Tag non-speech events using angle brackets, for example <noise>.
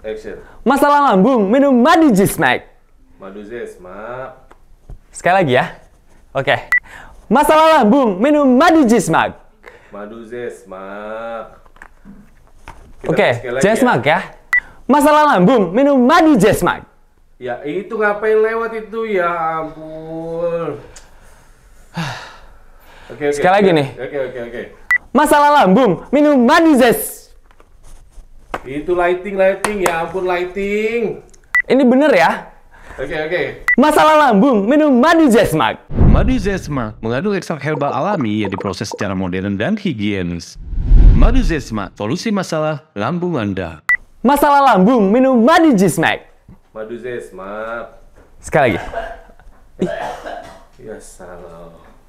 Action. Masalah lambung, minum madu jus, Mike. Madu jus, Mak. Sekali lagi ya. Oke. Okay. Masalah lambung, minum madu jus, mag. Madu jus, Mak. Oke, okay. jus, ya. ya. Masalah lambung, minum madu jus, mag. Ya itu ngapain lewat itu ya ampun. <sighs> Oke, okay, okay, Sekali lagi nih. Oke, okay, oke, okay, oke. Okay. Masalah lambung, minum madu zest. Itu lighting, lighting. Ya ampun, lighting. Ini bener ya? Oke, okay, oke. Okay. Masalah lambung, minum madu Zesmak. Madu Zesmak mengandung ekstrak herbal alami yang diproses secara modern dan higienis. Madu Zesmak, solusi masalah lambung Anda. Masalah lambung, minum madu Zesmak. Madu Zesmak. Sekali lagi. Ya salam